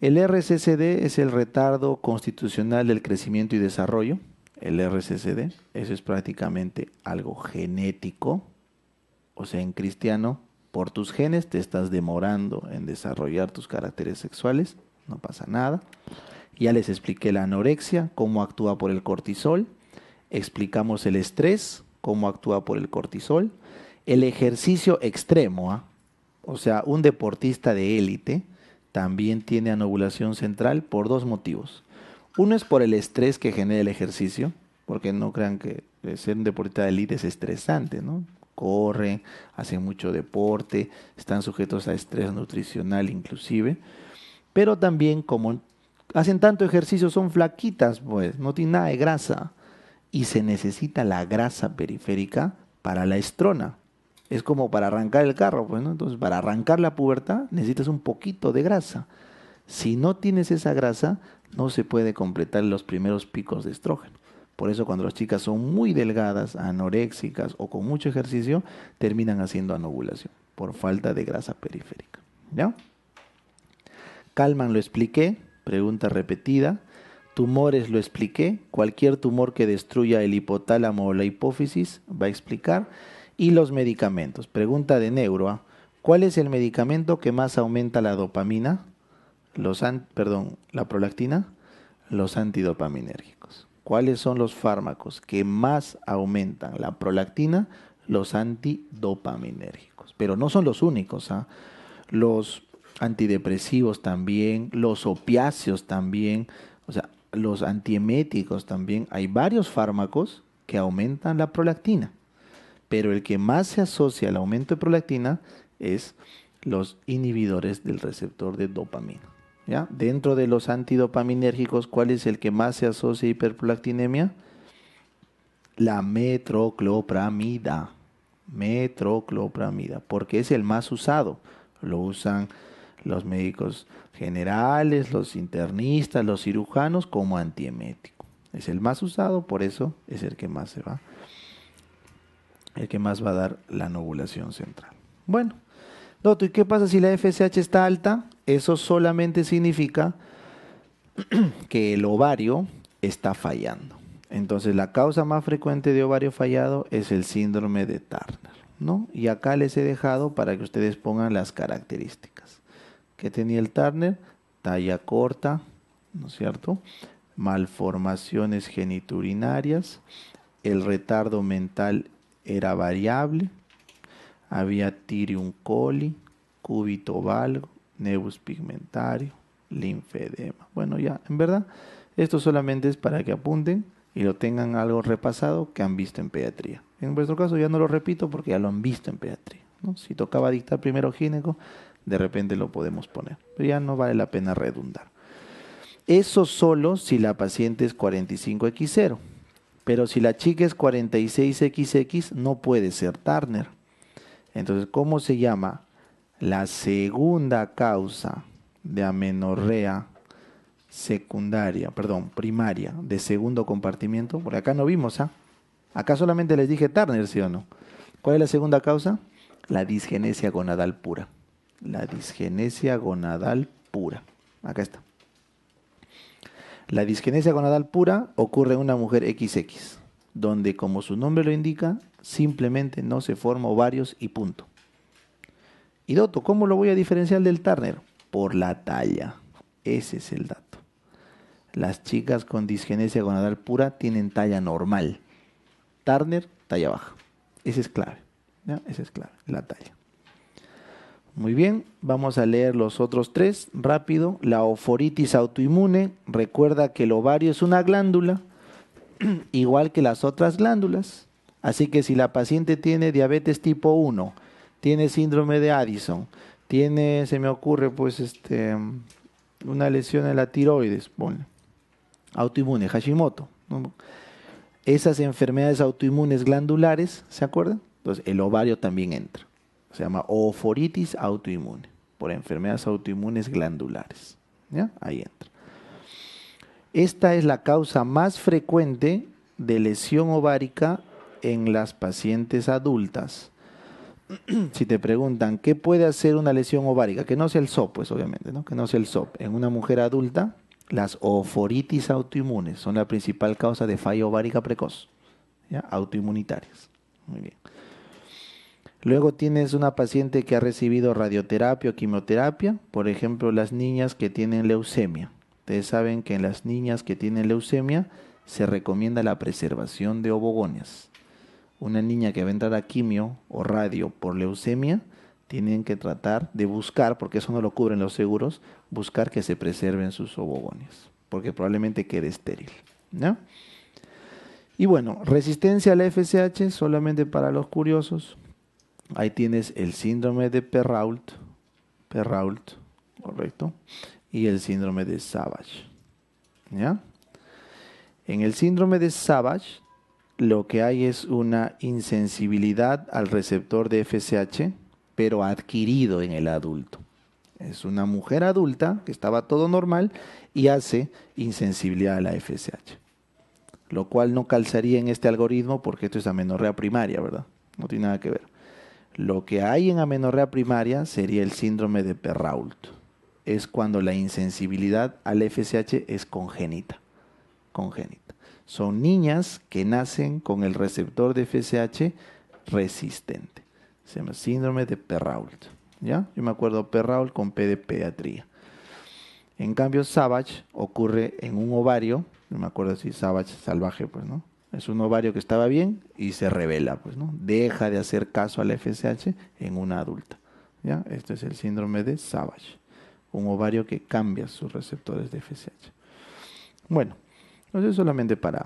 Speaker 1: El RCCD es el retardo constitucional del crecimiento y desarrollo. El RCCD, eso es prácticamente algo genético. O sea, en cristiano, por tus genes te estás demorando en desarrollar tus caracteres sexuales. No pasa nada. Ya les expliqué la anorexia, cómo actúa por el cortisol. Explicamos el estrés, cómo actúa por el cortisol. El ejercicio extremo, ¿ah? o sea, un deportista de élite también tiene anovulación central por dos motivos. Uno es por el estrés que genera el ejercicio, porque no crean que ser un deportista de élite es estresante, ¿no? Corren, hacen mucho deporte, están sujetos a estrés nutricional inclusive, pero también como hacen tanto ejercicio, son flaquitas, pues, no tienen nada de grasa. Y se necesita la grasa periférica para la estrona. Es como para arrancar el carro, pues, ¿no? Entonces, para arrancar la pubertad necesitas un poquito de grasa. Si no tienes esa grasa, no se puede completar los primeros picos de estrógeno. Por eso cuando las chicas son muy delgadas, anoréxicas o con mucho ejercicio, terminan haciendo anovulación por falta de grasa periférica. ¿Ya? Calman lo expliqué, Pregunta repetida. Tumores lo expliqué. Cualquier tumor que destruya el hipotálamo o la hipófisis va a explicar. Y los medicamentos. Pregunta de Neuroa. ¿ah? ¿Cuál es el medicamento que más aumenta la dopamina? Los perdón, la prolactina. Los antidopaminérgicos. ¿Cuáles son los fármacos que más aumentan la prolactina? Los antidopaminérgicos. Pero no son los únicos. ¿ah? Los antidepresivos también, los opiáceos también, o sea, los antieméticos también. Hay varios fármacos que aumentan la prolactina, pero el que más se asocia al aumento de prolactina es los inhibidores del receptor de dopamina. ¿ya? Dentro de los antidopaminérgicos, ¿cuál es el que más se asocia a hiperprolactinemia? La metroclopramida. Metroclopramida, porque es el más usado. Lo usan los médicos generales, los internistas, los cirujanos como antiemético. Es el más usado, por eso es el que más se va, el que más va a dar la nubulación central. Bueno, doctor, ¿y qué pasa si la FSH está alta? Eso solamente significa que el ovario está fallando. Entonces, la causa más frecuente de ovario fallado es el síndrome de Turner, ¿no? Y acá les he dejado para que ustedes pongan las características que tenía el Turner, talla corta, ¿no es cierto? Malformaciones geniturinarias, el retardo mental era variable, había tirium coli, cúbito valgo, nebus pigmentario, linfedema. Bueno, ya, en verdad, esto solamente es para que apunten y lo tengan algo repasado que han visto en pediatría. En vuestro caso ya no lo repito porque ya lo han visto en pediatría. Si tocaba dictar primero gineco, de repente lo podemos poner. Pero ya no vale la pena redundar. Eso solo si la paciente es 45X0. Pero si la chica es 46XX, no puede ser Turner. Entonces, ¿cómo se llama? La segunda causa de amenorrea secundaria, perdón, primaria, de segundo compartimiento. Por acá no vimos, ¿ah? Acá solamente les dije Turner, ¿sí o no? ¿Cuál es la segunda causa? La disgenesia gonadal pura. La disgenesia gonadal pura. Acá está. La disgenesia gonadal pura ocurre en una mujer XX, donde como su nombre lo indica, simplemente no se forma ovarios y punto. Y Doto, ¿cómo lo voy a diferenciar del Turner? Por la talla. Ese es el dato. Las chicas con disgenesia gonadal pura tienen talla normal. Turner, talla baja. Ese es clave. Ese es clave, la talla. Muy bien, vamos a leer los otros tres rápido. La oforitis autoinmune, recuerda que el ovario es una glándula, igual que las otras glándulas. Así que si la paciente tiene diabetes tipo 1, tiene síndrome de Addison, tiene, se me ocurre, pues, este, una lesión en la tiroides, bueno, autoinmune, Hashimoto. Esas enfermedades autoinmunes glandulares, ¿se acuerdan? Entonces, el ovario también entra. Se llama oforitis autoinmune, por enfermedades autoinmunes glandulares. ¿Ya? Ahí entra. Esta es la causa más frecuente de lesión ovárica en las pacientes adultas. si te preguntan qué puede hacer una lesión ovárica, que no sea el SOP, pues obviamente, ¿no? que no sea el SOP, en una mujer adulta, las oforitis autoinmunes son la principal causa de falla ovárica precoz, autoinmunitarias. Muy bien. Luego tienes una paciente que ha recibido radioterapia o quimioterapia, por ejemplo las niñas que tienen leucemia. Ustedes saben que en las niñas que tienen leucemia se recomienda la preservación de obogonias. Una niña que va a entrar a quimio o radio por leucemia, tienen que tratar de buscar, porque eso no lo cubren los seguros, buscar que se preserven sus obogonias. porque probablemente quede estéril. Y bueno, resistencia a la FSH solamente para los curiosos Ahí tienes el síndrome de Perrault, Perrault, correcto, y el síndrome de Savage. ¿Ya? En el síndrome de Savage, lo que hay es una insensibilidad al receptor de FSH, pero adquirido en el adulto. Es una mujer adulta que estaba todo normal y hace insensibilidad a la FSH. Lo cual no calzaría en este algoritmo porque esto es amenorrea primaria, ¿verdad? No tiene nada que ver. Lo que hay en amenorrea primaria sería el síndrome de Perrault. Es cuando la insensibilidad al FSH es congénita. Congénita. Son niñas que nacen con el receptor de FSH resistente. Se llama síndrome de Perrault. ¿Ya? Yo me acuerdo Perrault con P de pediatría. En cambio, Savage ocurre en un ovario. No me acuerdo si Savage salvaje, pues, ¿no? es un ovario que estaba bien y se revela, pues, ¿no? Deja de hacer caso al FSH en una adulta. ¿ya? Este es el síndrome de Savage, un ovario que cambia sus receptores de FSH. Bueno, pues es solamente para,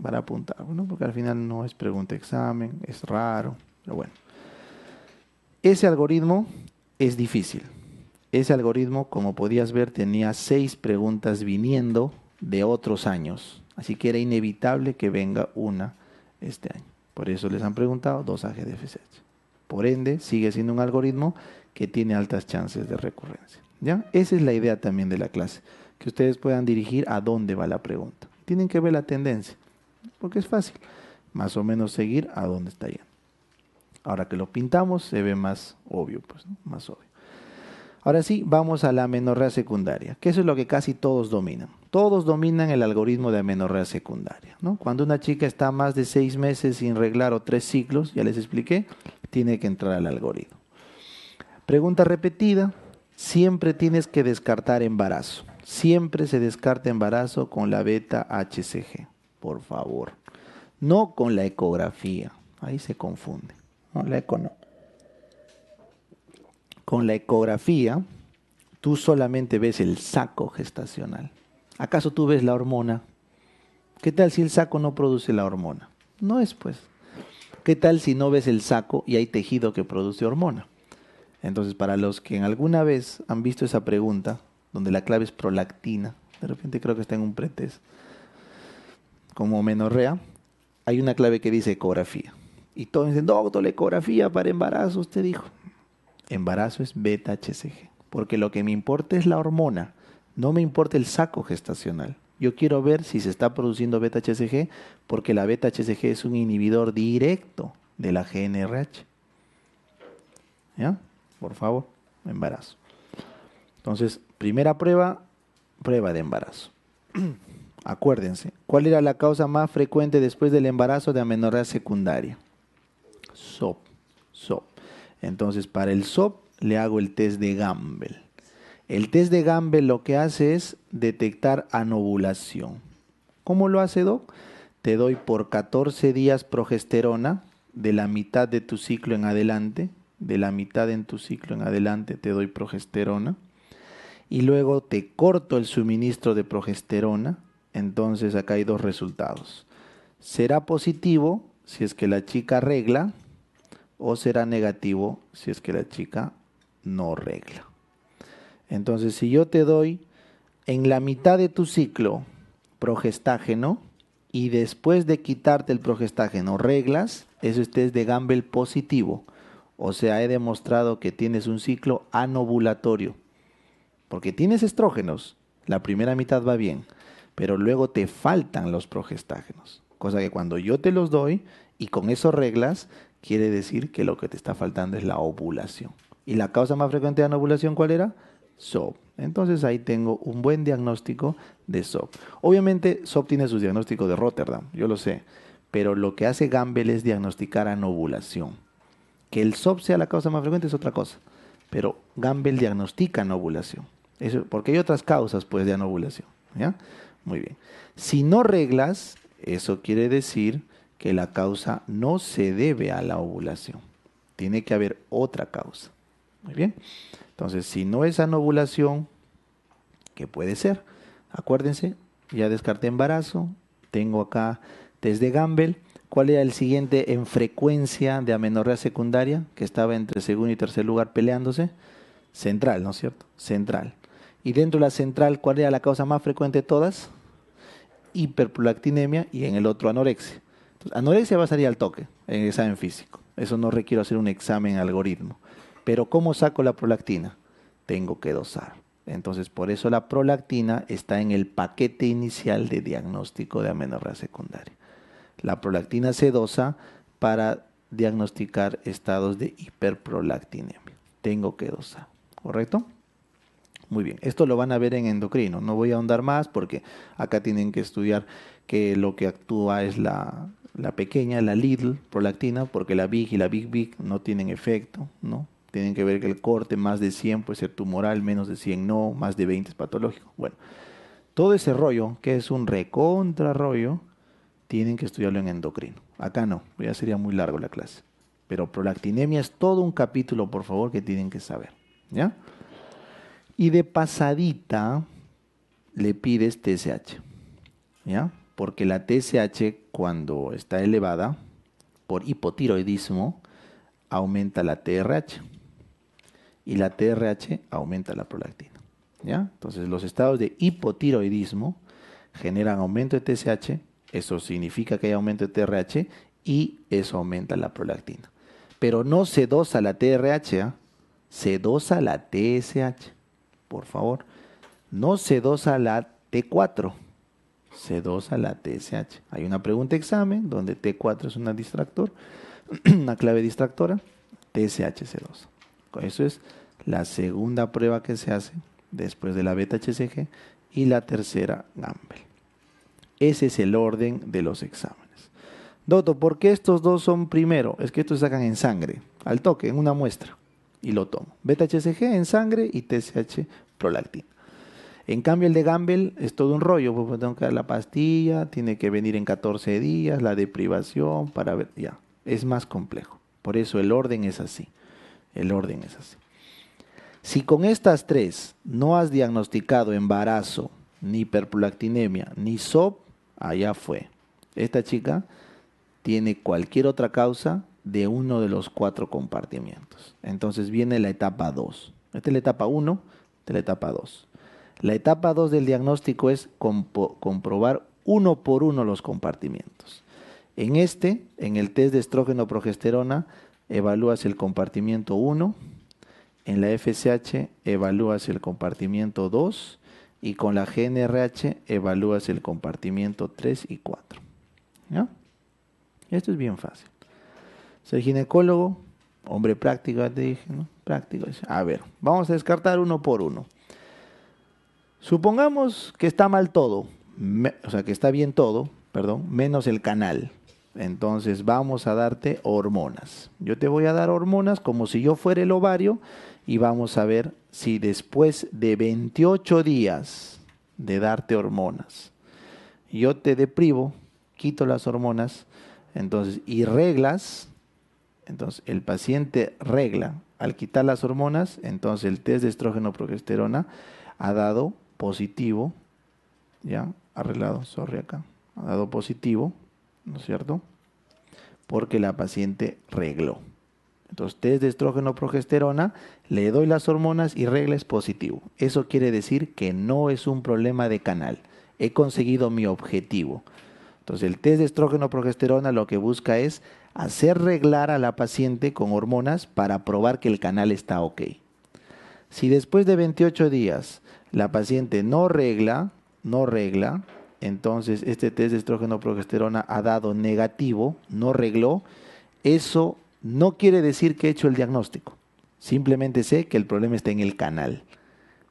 Speaker 1: para apuntar, porque al final no es pregunta examen, es raro, pero bueno. Ese algoritmo es difícil. Ese algoritmo, como podías ver, tenía seis preguntas viniendo de otros años Así que era inevitable que venga una este año. Por eso les han preguntado dos AGDFs. Por ende, sigue siendo un algoritmo que tiene altas chances de recurrencia. ¿ya? Esa es la idea también de la clase, que ustedes puedan dirigir a dónde va la pregunta. Tienen que ver la tendencia, porque es fácil más o menos seguir a dónde está yendo. Ahora que lo pintamos se ve más obvio, pues, más obvio. Ahora sí, vamos a la amenorrea secundaria, que eso es lo que casi todos dominan. Todos dominan el algoritmo de amenorrea secundaria. Cuando una chica está más de seis meses sin reglar o tres ciclos, ya les expliqué, tiene que entrar al algoritmo. Pregunta repetida, siempre tienes que descartar embarazo. Siempre se descarta embarazo con la beta HCG, por favor. No con la ecografía, ahí se confunde. No, la eco no. Con la ecografía, tú solamente ves el saco gestacional. ¿Acaso tú ves la hormona? ¿Qué tal si el saco no produce la hormona? No es pues. ¿Qué tal si no ves el saco y hay tejido que produce hormona? Entonces, para los que en alguna vez han visto esa pregunta, donde la clave es prolactina, de repente creo que está en un pretes. como menorrea, hay una clave que dice ecografía. Y todos dicen, doctor, la ecografía para embarazo, usted dijo embarazo es beta-HCG. Porque lo que me importa es la hormona, no me importa el saco gestacional. Yo quiero ver si se está produciendo beta-HCG porque la beta-HCG es un inhibidor directo de la GNRH. ¿Ya? Por favor, embarazo. Entonces, primera prueba, prueba de embarazo. Acuérdense, ¿cuál era la causa más frecuente después del embarazo de amenorrea secundaria? SOP. SOP. Entonces, para el SOP le hago el test de Gamble. El test de Gamble lo que hace es detectar anovulación. ¿Cómo lo hace, Doc? Te doy por 14 días progesterona, de la mitad de tu ciclo en adelante, de la mitad en tu ciclo en adelante te doy progesterona y luego te corto el suministro de progesterona, entonces acá hay dos resultados. Será positivo si es que la chica arregla o será negativo si es que la chica no regla. Entonces, si yo te doy en la mitad de tu ciclo progestágeno y después de quitarte el progestágeno reglas, eso este es de Gamble positivo. O sea, he demostrado que tienes un ciclo anovulatorio. Porque tienes estrógenos, la primera mitad va bien, pero luego te faltan los progestágenos. Cosa que cuando yo te los doy y con eso reglas, quiere decir que lo que te está faltando es la ovulación. ¿Y la causa más frecuente de anovulación cuál era? SOP. Entonces ahí tengo un buen diagnóstico de SOP. Obviamente SOP tiene sus diagnósticos de Rotterdam, yo lo sé, pero lo que hace Gamble es diagnosticar anovulación. Que el SOP sea la causa más frecuente es otra cosa, pero Gamble diagnostica anovulación. Eso, porque hay otras causas pues de anovulación, Muy bien. Si no reglas, eso quiere decir que la causa no se debe a la ovulación. Tiene que haber otra causa. Muy bien. Entonces, si no es anovulación, ¿qué puede ser? Acuérdense, ya descarté embarazo. Tengo acá desde de Gamble. ¿Cuál era el siguiente en frecuencia de amenorrea secundaria? Que estaba entre segundo y tercer lugar peleándose. Central, ¿no es cierto? Central. Y dentro de la central, ¿cuál era la causa más frecuente de todas? Hiperprolactinemia y en el otro anorexia. Entonces, anorexia va a salir al toque en el examen físico. Eso no requiero hacer un examen algoritmo. Pero ¿cómo saco la prolactina? Tengo que dosar. Entonces, por eso la prolactina está en el paquete inicial de diagnóstico de amenorrea secundaria. La prolactina se dosa para diagnosticar estados de hiperprolactinemia. Tengo que dosar, ¿correcto? Muy bien, esto lo van a ver en endocrino. No voy a ahondar más porque acá tienen que estudiar que lo que actúa es la, la pequeña, la little prolactina, porque la big y la big big no tienen efecto, ¿no? Tienen que ver que el corte más de 100 puede ser tumoral, menos de 100 no, más de 20 es patológico. Bueno, todo ese rollo, que es un recontrarrollo, tienen que estudiarlo en endocrino. Acá no, ya sería muy largo la clase. Pero prolactinemia es todo un capítulo, por favor, que tienen que saber, ¿ya? Y de pasadita le pides TSH, ¿ya? porque la TSH cuando está elevada por hipotiroidismo aumenta la TRH y la TRH aumenta la prolactina. ¿ya? Entonces los estados de hipotiroidismo generan aumento de TSH, eso significa que hay aumento de TRH y eso aumenta la prolactina. Pero no se dosa la TRH, ¿ah? se dosa la TSH, por favor. No se dosa la T4, C2 a la TSH. Hay una pregunta examen donde T4 es una distractor, una clave distractora, TSH-C2. Eso es la segunda prueba que se hace después de la beta-HCG y la tercera Gamble. Ese es el orden de los exámenes. Doto, ¿por qué estos dos son primero? Es que estos sacan en sangre, al toque, en una muestra, y lo tomo. Beta-HCG en sangre y TSH prolactina. En cambio, el de Gamble es todo un rollo, porque pues, tengo que dar la pastilla, tiene que venir en 14 días, la deprivación, para ver, ya, es más complejo. Por eso el orden es así, el orden es así. Si con estas tres no has diagnosticado embarazo, ni hiperprolactinemia, ni SOP, allá fue. Esta chica tiene cualquier otra causa de uno de los cuatro compartimientos. Entonces viene la etapa 2. Esta es la etapa 1, esta es la etapa 2. La etapa 2 del diagnóstico es comprobar uno por uno los compartimientos. En este, en el test de estrógeno progesterona, evalúas el compartimiento 1, en la FSH evalúas el compartimiento 2 y con la GNRH evalúas el compartimiento 3 y 4. Esto es bien fácil. Soy ginecólogo, hombre práctico, te dije, ¿no? Práctico. A ver, vamos a descartar uno por uno. Supongamos que está mal todo, o sea, que está bien todo, perdón, menos el canal. Entonces vamos a darte hormonas. Yo te voy a dar hormonas como si yo fuera el ovario y vamos a ver si después de 28 días de darte hormonas, yo te deprivo, quito las hormonas, entonces, y reglas, entonces el paciente regla al quitar las hormonas, entonces el test de estrógeno progesterona ha dado positivo, ya, arreglado, sorry acá, ha dado positivo, ¿no es cierto? Porque la paciente regló. Entonces, test de estrógeno progesterona, le doy las hormonas y regla es positivo. Eso quiere decir que no es un problema de canal. He conseguido mi objetivo. Entonces, el test de estrógeno progesterona lo que busca es hacer reglar a la paciente con hormonas para probar que el canal está ok. Si después de 28 días la paciente no regla, no regla, entonces este test de estrógeno progesterona ha dado negativo, no regló, eso no quiere decir que he hecho el diagnóstico. Simplemente sé que el problema está en el canal.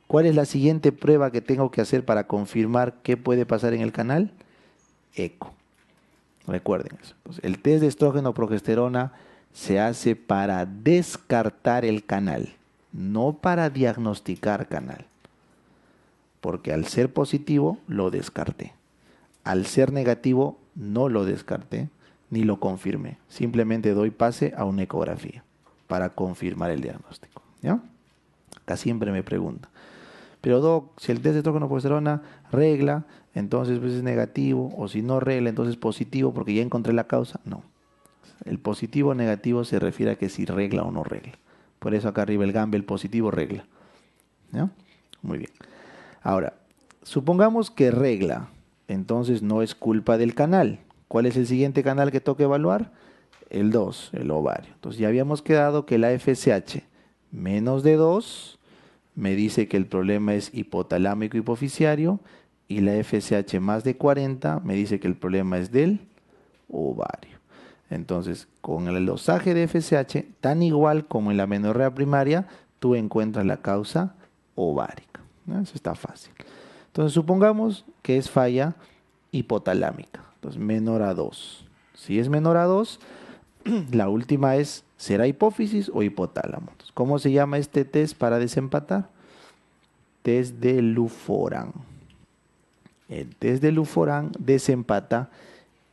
Speaker 1: ¿Cuál es la siguiente prueba que tengo que hacer para confirmar qué puede pasar en el canal? Eco. Recuerden eso. el test de estrógeno progesterona se hace para descartar el canal, no para diagnosticar canal porque al ser positivo lo descarté. Al ser negativo no lo descarté ni lo confirmé. Simplemente doy pase a una ecografía para confirmar el diagnóstico. ¿ya? Acá siempre me pregunta. Pero Doc, si el test de una regla, entonces pues es negativo, o si no regla, entonces positivo porque ya encontré la causa. No. El positivo o negativo se refiere a que si regla o no regla. Por eso acá arriba el gamble, el positivo regla. ¿ya? Muy bien. Ahora, supongamos que regla, entonces no es culpa del canal. ¿Cuál es el siguiente canal que toca evaluar? El 2, el ovario. Entonces ya habíamos quedado que la FSH menos de 2 me dice que el problema es hipotalámico hipoficiario y la FSH más de 40 me dice que el problema es del ovario. Entonces, con el dosaje de FSH, tan igual como en la menorrea primaria, tú encuentras la causa ovárica. Eso está fácil. Entonces supongamos que es falla hipotalámica, entonces menor a 2. Si es menor a 2, la última es, ¿será hipófisis o hipotálamo? ¿Cómo se llama este test para desempatar? Test de luforán El test de luforán desempata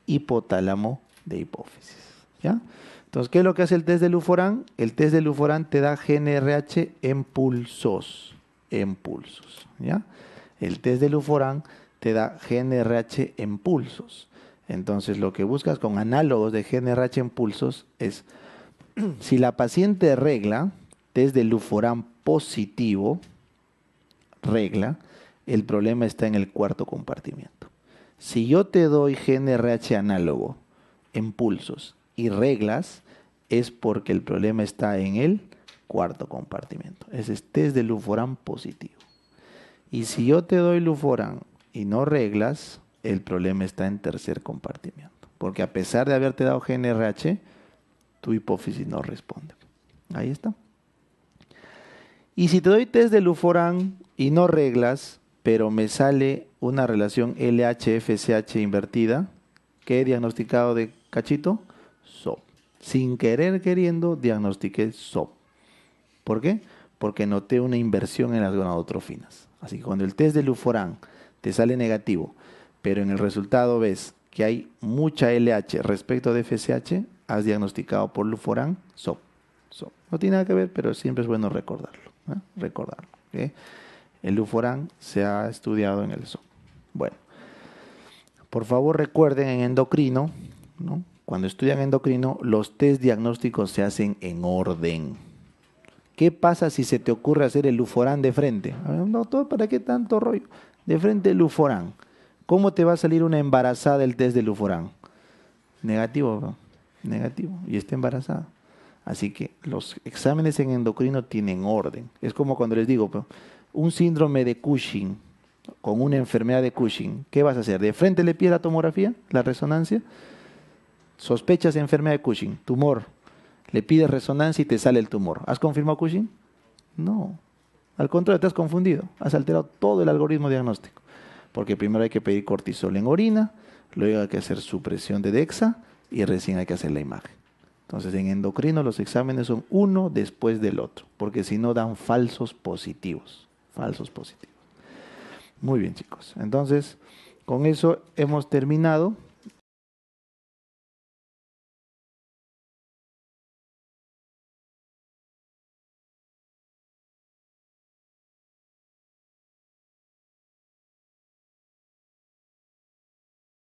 Speaker 1: hipotálamo de hipófisis. ¿ya? Entonces, ¿qué es lo que hace el test de Luforan? El test de Luforan te da GNRH en pulsos en pulsos. ¿ya? El test de Luforán te da GNRH en pulsos. Entonces lo que buscas con análogos de GNRH en pulsos es si la paciente regla test de Luforán positivo, regla, el problema está en el cuarto compartimiento. Si yo te doy GNRH análogo en pulsos y reglas, es porque el problema está en el cuarto compartimiento. Ese es test de luforán positivo. Y si yo te doy luforán y no reglas, el problema está en tercer compartimiento. Porque a pesar de haberte dado GNRH, tu hipófisis no responde. Ahí está. Y si te doy test de luforán y no reglas, pero me sale una relación LHFCH invertida, ¿qué he diagnosticado de cachito? SOP. Sin querer queriendo, diagnostiqué SOP. ¿Por qué? Porque noté una inversión en las gonadotrofinas. Así que cuando el test de Luforán te sale negativo, pero en el resultado ves que hay mucha LH respecto de FSH, has diagnosticado por Luforán SOP. So, no tiene nada que ver, pero siempre es bueno recordarlo. Recordarlo. El Luforán se ha estudiado en el SOP. Bueno, por favor recuerden en endocrino, cuando estudian endocrino, los test diagnósticos se hacen en orden. ¿Qué pasa si se te ocurre hacer el Luforán de frente? Doctor, ¿para qué tanto rollo? De frente el Luforán. ¿Cómo te va a salir una embarazada el test de Luforán? Negativo, negativo. Y está embarazada. Así que los exámenes en endocrino tienen orden. Es como cuando les digo, un síndrome de Cushing con una enfermedad de Cushing, ¿qué vas a hacer? ¿De frente le pides la tomografía, la resonancia? Sospechas de enfermedad de Cushing, tumor, le pides resonancia y te sale el tumor. ¿Has confirmado Cushing? No. Al contrario, te has confundido. Has alterado todo el algoritmo diagnóstico. Porque primero hay que pedir cortisol en orina, luego hay que hacer supresión de DEXA y recién hay que hacer la imagen. Entonces, en endocrino los exámenes son uno después del otro, porque si no dan falsos positivos. Falsos positivos. Muy bien, chicos. Entonces, con eso hemos terminado.